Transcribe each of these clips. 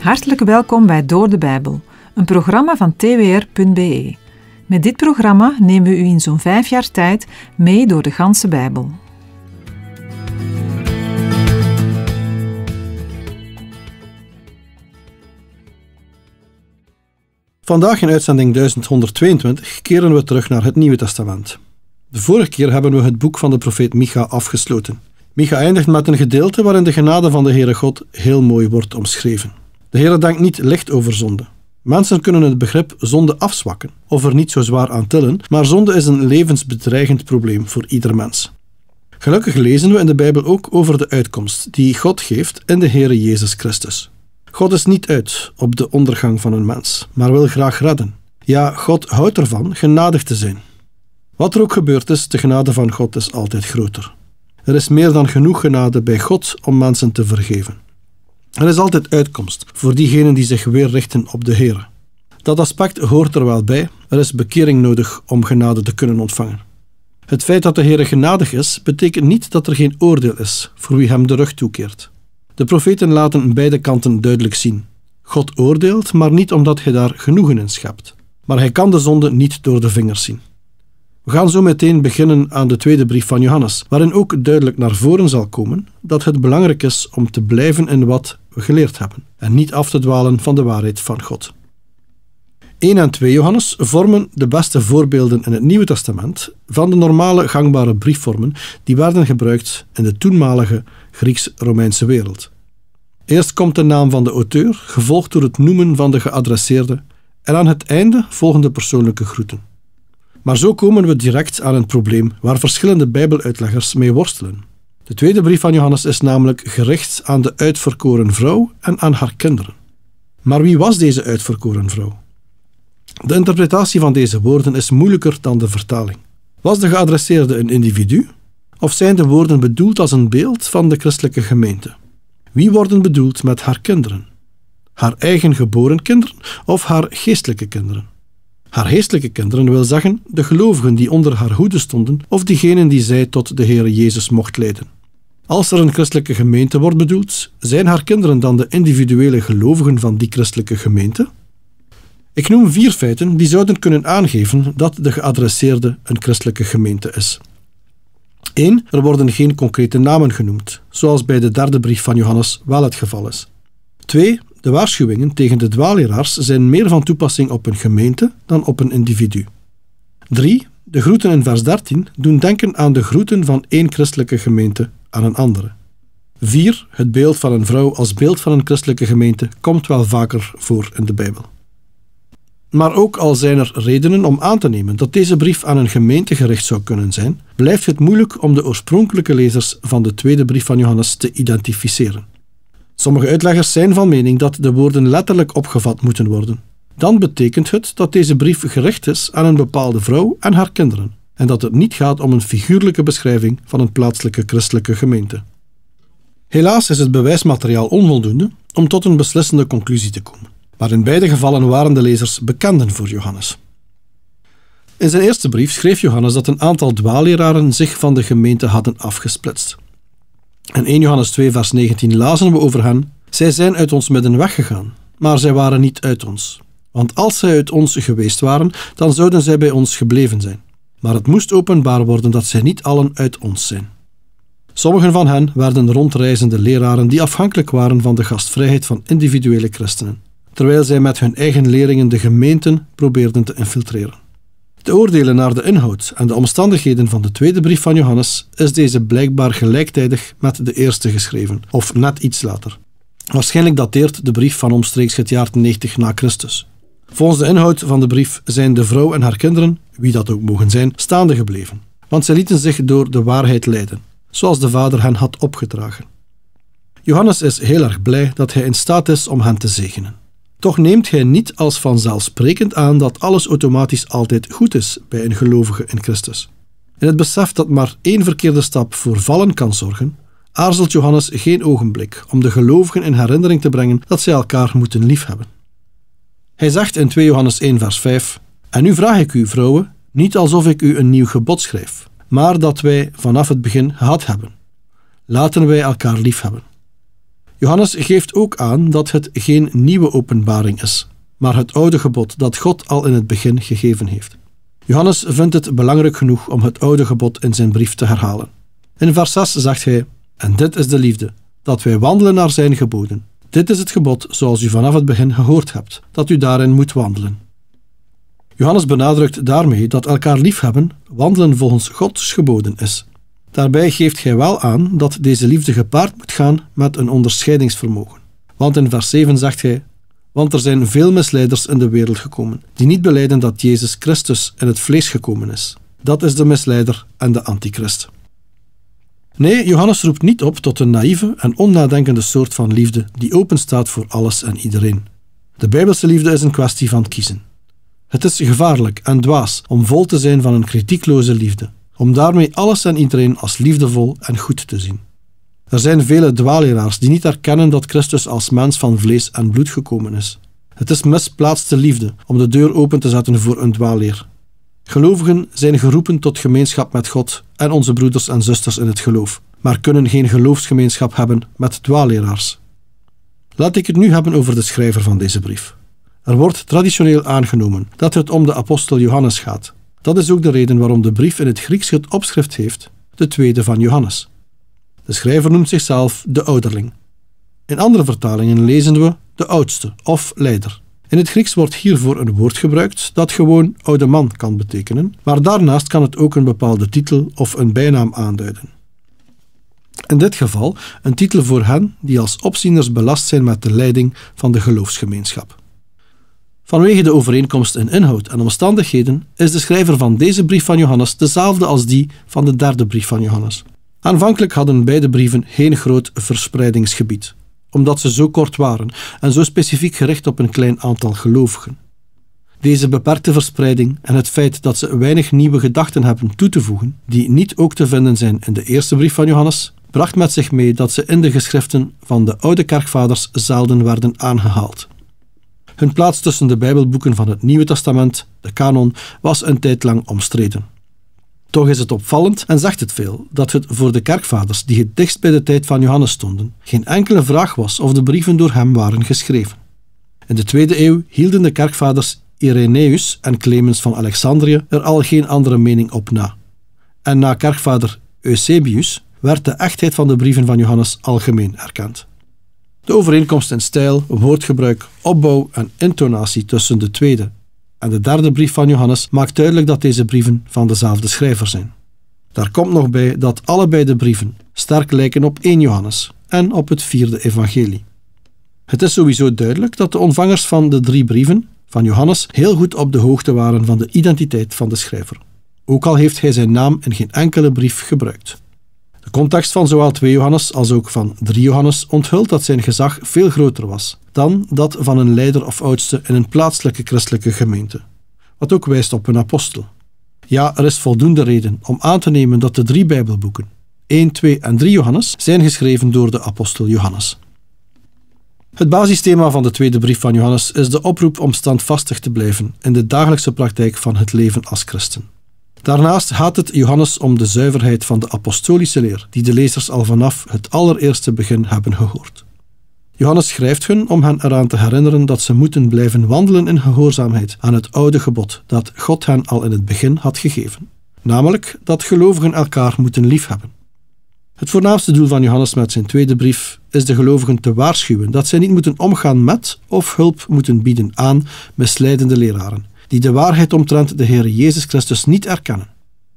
Hartelijk welkom bij Door de Bijbel, een programma van twr.be. Met dit programma nemen we u in zo'n vijf jaar tijd mee door de ganse Bijbel. Vandaag in uitzending 1122 keren we terug naar het Nieuwe Testament. De vorige keer hebben we het boek van de profeet Micha afgesloten. Micha eindigt met een gedeelte waarin de genade van de Heere God heel mooi wordt omschreven. De Heer denkt niet licht over zonde. Mensen kunnen het begrip zonde afzwakken of er niet zo zwaar aan tillen, maar zonde is een levensbedreigend probleem voor ieder mens. Gelukkig lezen we in de Bijbel ook over de uitkomst die God geeft in de Heere Jezus Christus. God is niet uit op de ondergang van een mens, maar wil graag redden. Ja, God houdt ervan genadig te zijn. Wat er ook gebeurd is, de genade van God is altijd groter. Er is meer dan genoeg genade bij God om mensen te vergeven. Er is altijd uitkomst voor diegenen die zich weer richten op de Heer. Dat aspect hoort er wel bij. Er is bekering nodig om genade te kunnen ontvangen. Het feit dat de Heer genadig is, betekent niet dat er geen oordeel is voor wie hem de rug toekeert. De profeten laten beide kanten duidelijk zien. God oordeelt, maar niet omdat hij daar genoegen in schept. Maar hij kan de zonde niet door de vingers zien. We gaan zo meteen beginnen aan de tweede brief van Johannes, waarin ook duidelijk naar voren zal komen dat het belangrijk is om te blijven in wat we geleerd hebben en niet af te dwalen van de waarheid van God. 1 en 2 Johannes vormen de beste voorbeelden in het Nieuwe Testament van de normale gangbare briefvormen die werden gebruikt in de toenmalige Grieks-Romeinse wereld. Eerst komt de naam van de auteur, gevolgd door het noemen van de geadresseerde en aan het einde volgen de persoonlijke groeten. Maar zo komen we direct aan een probleem waar verschillende Bijbeluitleggers mee worstelen. De tweede brief van Johannes is namelijk gericht aan de uitverkoren vrouw en aan haar kinderen. Maar wie was deze uitverkoren vrouw? De interpretatie van deze woorden is moeilijker dan de vertaling. Was de geadresseerde een individu? Of zijn de woorden bedoeld als een beeld van de christelijke gemeente? Wie worden bedoeld met haar kinderen? Haar eigen geboren kinderen of haar geestelijke kinderen? Haar geestelijke kinderen wil zeggen de gelovigen die onder haar hoede stonden of diegenen die zij tot de Heer Jezus mocht leiden. Als er een christelijke gemeente wordt bedoeld, zijn haar kinderen dan de individuele gelovigen van die christelijke gemeente? Ik noem vier feiten die zouden kunnen aangeven dat de geadresseerde een christelijke gemeente is. 1. Er worden geen concrete namen genoemd, zoals bij de derde brief van Johannes wel het geval is. 2. De waarschuwingen tegen de dwaaleraars zijn meer van toepassing op een gemeente dan op een individu. 3. De groeten in vers 13 doen denken aan de groeten van één christelijke gemeente aan een andere. 4. Het beeld van een vrouw als beeld van een christelijke gemeente komt wel vaker voor in de Bijbel. Maar ook al zijn er redenen om aan te nemen dat deze brief aan een gemeente gericht zou kunnen zijn, blijft het moeilijk om de oorspronkelijke lezers van de tweede brief van Johannes te identificeren. Sommige uitleggers zijn van mening dat de woorden letterlijk opgevat moeten worden. Dan betekent het dat deze brief gericht is aan een bepaalde vrouw en haar kinderen en dat het niet gaat om een figuurlijke beschrijving van een plaatselijke christelijke gemeente. Helaas is het bewijsmateriaal onvoldoende om tot een beslissende conclusie te komen, maar in beide gevallen waren de lezers bekenden voor Johannes. In zijn eerste brief schreef Johannes dat een aantal dwaaleraren zich van de gemeente hadden afgesplitst en 1 Johannes 2, vers 19 lazen we over hen. Zij zijn uit ons midden weggegaan, maar zij waren niet uit ons. Want als zij uit ons geweest waren, dan zouden zij bij ons gebleven zijn. Maar het moest openbaar worden dat zij niet allen uit ons zijn. Sommigen van hen werden rondreizende leraren die afhankelijk waren van de gastvrijheid van individuele christenen, terwijl zij met hun eigen leerlingen de gemeenten probeerden te infiltreren. Te oordelen naar de inhoud en de omstandigheden van de tweede brief van Johannes is deze blijkbaar gelijktijdig met de eerste geschreven, of net iets later. Waarschijnlijk dateert de brief van omstreeks het jaar 90 na Christus. Volgens de inhoud van de brief zijn de vrouw en haar kinderen, wie dat ook mogen zijn, staande gebleven, want zij lieten zich door de waarheid leiden, zoals de vader hen had opgedragen. Johannes is heel erg blij dat hij in staat is om hen te zegenen. Toch neemt hij niet als vanzelfsprekend aan dat alles automatisch altijd goed is bij een gelovige in Christus. In het besef dat maar één verkeerde stap voor vallen kan zorgen, aarzelt Johannes geen ogenblik om de gelovigen in herinnering te brengen dat zij elkaar moeten liefhebben. Hij zegt in 2 Johannes 1, vers 5: En nu vraag ik u, vrouwen, niet alsof ik u een nieuw gebod schrijf, maar dat wij vanaf het begin gehad hebben. Laten wij elkaar liefhebben. Johannes geeft ook aan dat het geen nieuwe openbaring is, maar het oude gebod dat God al in het begin gegeven heeft. Johannes vindt het belangrijk genoeg om het oude gebod in zijn brief te herhalen. In vers 6 zegt hij: En dit is de liefde, dat wij wandelen naar zijn geboden. Dit is het gebod zoals u vanaf het begin gehoord hebt, dat u daarin moet wandelen. Johannes benadrukt daarmee dat elkaar liefhebben wandelen volgens Gods geboden is. Daarbij geeft gij wel aan dat deze liefde gepaard moet gaan met een onderscheidingsvermogen. Want in vers 7 zegt gij: Want er zijn veel misleiders in de wereld gekomen, die niet beleiden dat Jezus Christus in het vlees gekomen is. Dat is de misleider en de antichrist. Nee, Johannes roept niet op tot een naïeve en onnadenkende soort van liefde die openstaat voor alles en iedereen. De Bijbelse liefde is een kwestie van kiezen. Het is gevaarlijk en dwaas om vol te zijn van een kritiekloze liefde om daarmee alles en iedereen als liefdevol en goed te zien. Er zijn vele dwaleraars die niet erkennen dat Christus als mens van vlees en bloed gekomen is. Het is misplaatste liefde om de deur open te zetten voor een dwaalleer. Gelovigen zijn geroepen tot gemeenschap met God en onze broeders en zusters in het geloof, maar kunnen geen geloofsgemeenschap hebben met dwaaleraars. Laat ik het nu hebben over de schrijver van deze brief. Er wordt traditioneel aangenomen dat het om de apostel Johannes gaat, dat is ook de reden waarom de brief in het Grieks het opschrift heeft, de tweede van Johannes. De schrijver noemt zichzelf de ouderling. In andere vertalingen lezen we de oudste of leider. In het Grieks wordt hiervoor een woord gebruikt dat gewoon oude man kan betekenen, maar daarnaast kan het ook een bepaalde titel of een bijnaam aanduiden. In dit geval een titel voor hen die als opzieners belast zijn met de leiding van de geloofsgemeenschap. Vanwege de overeenkomst in inhoud en omstandigheden is de schrijver van deze brief van Johannes dezelfde als die van de derde brief van Johannes. Aanvankelijk hadden beide brieven geen groot verspreidingsgebied, omdat ze zo kort waren en zo specifiek gericht op een klein aantal gelovigen. Deze beperkte verspreiding en het feit dat ze weinig nieuwe gedachten hebben toe te voegen, die niet ook te vinden zijn in de eerste brief van Johannes, bracht met zich mee dat ze in de geschriften van de oude kerkvaders zelden werden aangehaald. Hun plaats tussen de Bijbelboeken van het Nieuwe Testament, de Canon, was een tijd lang omstreden. Toch is het opvallend en zegt het veel dat het voor de kerkvaders, die het dichtst bij de tijd van Johannes stonden, geen enkele vraag was of de brieven door hem waren geschreven. In de tweede eeuw hielden de kerkvaders Irenaeus en Clemens van Alexandrië er al geen andere mening op na. En na kerkvader Eusebius werd de echtheid van de brieven van Johannes algemeen erkend. De overeenkomst in stijl, woordgebruik, opbouw en intonatie tussen de tweede en de derde brief van Johannes maakt duidelijk dat deze brieven van dezelfde schrijver zijn. Daar komt nog bij dat allebei de brieven sterk lijken op 1 Johannes en op het vierde evangelie. Het is sowieso duidelijk dat de ontvangers van de drie brieven van Johannes heel goed op de hoogte waren van de identiteit van de schrijver, ook al heeft hij zijn naam in geen enkele brief gebruikt. De context van zowel 2 Johannes als ook van 3 Johannes onthult dat zijn gezag veel groter was dan dat van een leider of oudste in een plaatselijke christelijke gemeente, wat ook wijst op een apostel. Ja, er is voldoende reden om aan te nemen dat de drie Bijbelboeken, 1, 2 en 3 Johannes, zijn geschreven door de apostel Johannes. Het basisthema van de tweede brief van Johannes is de oproep om standvastig te blijven in de dagelijkse praktijk van het leven als christen. Daarnaast gaat het Johannes om de zuiverheid van de apostolische leer, die de lezers al vanaf het allereerste begin hebben gehoord. Johannes schrijft hun om hen eraan te herinneren dat ze moeten blijven wandelen in gehoorzaamheid aan het oude gebod dat God hen al in het begin had gegeven, namelijk dat gelovigen elkaar moeten liefhebben. Het voornaamste doel van Johannes met zijn tweede brief is de gelovigen te waarschuwen dat zij niet moeten omgaan met of hulp moeten bieden aan misleidende leraren, die de waarheid omtrent de Heer Jezus Christus niet erkennen.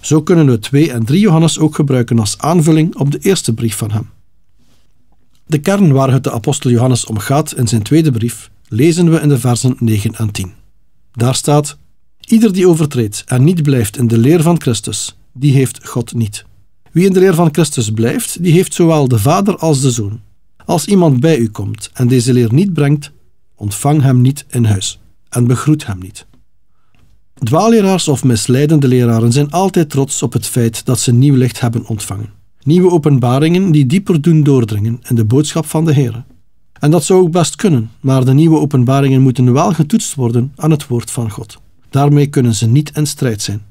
Zo kunnen we 2 en 3 Johannes ook gebruiken als aanvulling op de eerste brief van hem. De kern waar het de apostel Johannes om gaat in zijn tweede brief lezen we in de versen 9 en 10. Daar staat: Ieder die overtreedt en niet blijft in de leer van Christus, die heeft God niet. Wie in de leer van Christus blijft, die heeft zowel de Vader als de Zoon. Als iemand bij u komt en deze leer niet brengt, ontvang hem niet in huis en begroet hem niet. Dwaalleraars of misleidende leraren zijn altijd trots op het feit dat ze nieuw licht hebben ontvangen. Nieuwe openbaringen die dieper doen doordringen in de boodschap van de Heer. En dat zou ook best kunnen, maar de nieuwe openbaringen moeten wel getoetst worden aan het woord van God. Daarmee kunnen ze niet in strijd zijn.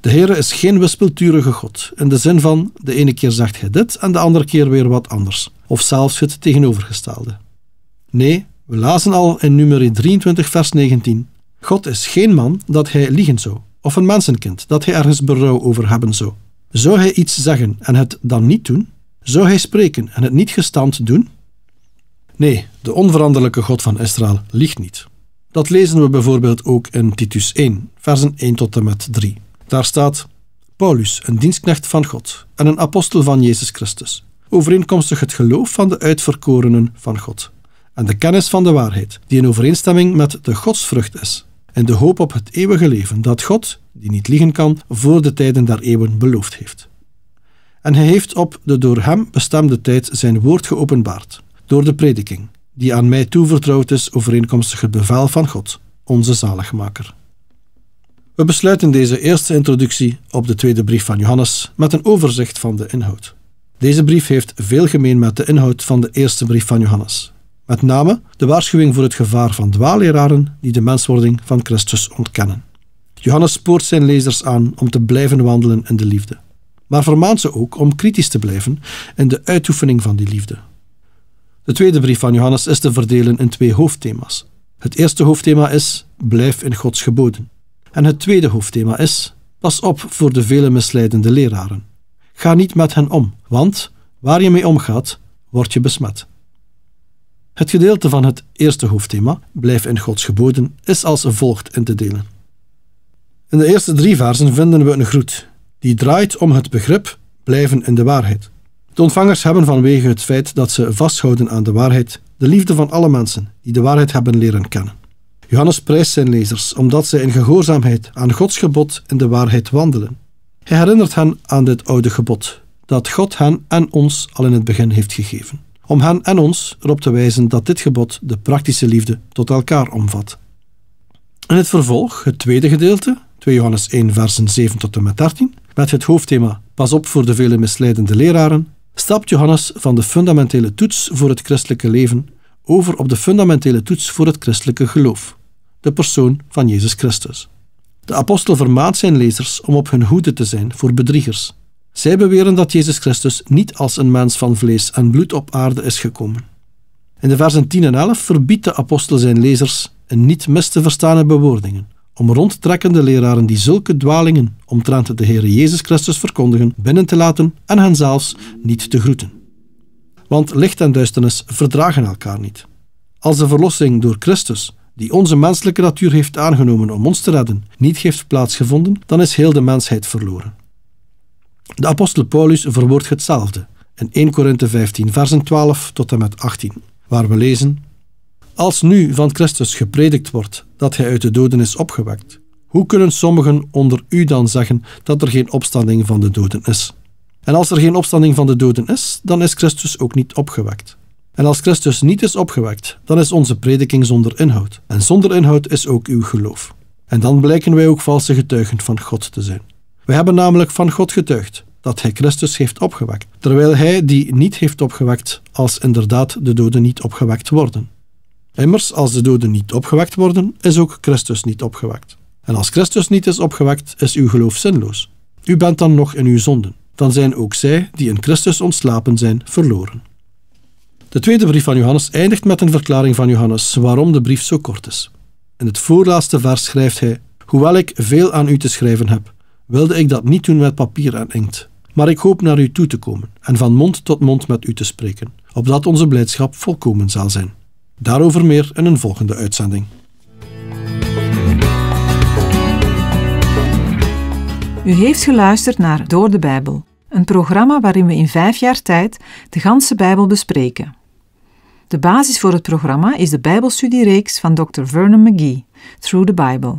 De Heer is geen wispelturige God, in de zin van de ene keer zegt hij dit en de andere keer weer wat anders, of zelfs het tegenovergestelde. Nee, we lazen al in nummer 23, vers 19. God is geen man dat hij liegen zou, of een mensenkind dat hij ergens berouw over hebben zou. Zou hij iets zeggen en het dan niet doen? Zou hij spreken en het niet gestand doen? Nee, de onveranderlijke God van Israël liegt niet. Dat lezen we bijvoorbeeld ook in Titus 1, versen 1 tot en met 3. Daar staat: Paulus, een dienstknecht van God en een apostel van Jezus Christus, overeenkomstig het geloof van de uitverkorenen van God en de kennis van de waarheid, die in overeenstemming met de godsvrucht is, en de hoop op het eeuwige leven dat God, die niet liegen kan, voor de tijden der eeuwen beloofd heeft. En hij heeft op de door hem bestemde tijd zijn woord geopenbaard, door de prediking, die aan mij toevertrouwd is overeenkomstig het bevel van God, onze zaligmaker. We besluiten deze eerste introductie op de tweede brief van Johannes met een overzicht van de inhoud. Deze brief heeft veel gemeen met de inhoud van de eerste brief van Johannes. Met name de waarschuwing voor het gevaar van dwaalleraren die de menswording van Christus ontkennen. Johannes spoort zijn lezers aan om te blijven wandelen in de liefde, maar vermaant ze ook om kritisch te blijven in de uitoefening van die liefde. De tweede brief van Johannes is te verdelen in twee hoofdthema's. Het eerste hoofdthema is Blijf in Gods geboden. En het tweede hoofdthema is Pas op voor de vele misleidende leraren. Ga niet met hen om, want waar je mee omgaat, word je besmet. Het gedeelte van het eerste hoofdthema, blijf in Gods geboden, is als volgt in te delen. In de eerste drie versen vinden we een groet, die draait om het begrip blijven in de waarheid. De ontvangers hebben vanwege het feit dat ze vasthouden aan de waarheid de liefde van alle mensen die de waarheid hebben leren kennen. Johannes prijst zijn lezers omdat zij in gehoorzaamheid aan Gods gebod in de waarheid wandelen. Hij herinnert hen aan dit oude gebod, dat God hen en ons al in het begin heeft gegeven om hen en ons erop te wijzen dat dit gebod de praktische liefde tot elkaar omvat. In het vervolg, het tweede gedeelte, 2 Johannes 1, versen 7 tot en met 13, met het hoofdthema Pas op voor de vele misleidende leraren, stapt Johannes van de fundamentele toets voor het christelijke leven over op de fundamentele toets voor het christelijke geloof, de persoon van Jezus Christus. De apostel vermaant zijn lezers om op hun hoede te zijn voor bedriegers, zij beweren dat Jezus Christus niet als een mens van vlees en bloed op aarde is gekomen. In de versen 10 en 11 verbiedt de apostel zijn lezers een niet mis te verstaande bewoordingen om rondtrekkende leraren die zulke dwalingen omtrent de Heer Jezus Christus verkondigen binnen te laten en hen zelfs niet te groeten. Want licht en duisternis verdragen elkaar niet. Als de verlossing door Christus, die onze menselijke natuur heeft aangenomen om ons te redden, niet heeft plaatsgevonden, dan is heel de mensheid verloren. De apostel Paulus verwoordt hetzelfde in 1 Korinthe 15, versen 12 tot en met 18, waar we lezen Als nu van Christus gepredikt wordt dat hij uit de doden is opgewekt, hoe kunnen sommigen onder u dan zeggen dat er geen opstanding van de doden is? En als er geen opstanding van de doden is, dan is Christus ook niet opgewekt. En als Christus niet is opgewekt, dan is onze prediking zonder inhoud. En zonder inhoud is ook uw geloof. En dan blijken wij ook valse getuigen van God te zijn. We hebben namelijk van God getuigd dat hij Christus heeft opgewekt, terwijl hij die niet heeft opgewekt, als inderdaad de doden niet opgewekt worden. Immers, als de doden niet opgewekt worden, is ook Christus niet opgewekt. En als Christus niet is opgewekt, is uw geloof zinloos. U bent dan nog in uw zonden. Dan zijn ook zij die in Christus ontslapen zijn verloren. De tweede brief van Johannes eindigt met een verklaring van Johannes waarom de brief zo kort is. In het voorlaatste vers schrijft hij: Hoewel ik veel aan u te schrijven heb, wilde ik dat niet doen met papier en inkt. Maar ik hoop naar u toe te komen en van mond tot mond met u te spreken, opdat onze blijdschap volkomen zal zijn. Daarover meer in een volgende uitzending. U heeft geluisterd naar Door de Bijbel, een programma waarin we in vijf jaar tijd de ganse Bijbel bespreken. De basis voor het programma is de Bijbelstudiereeks van Dr. Vernon McGee, Through the Bible.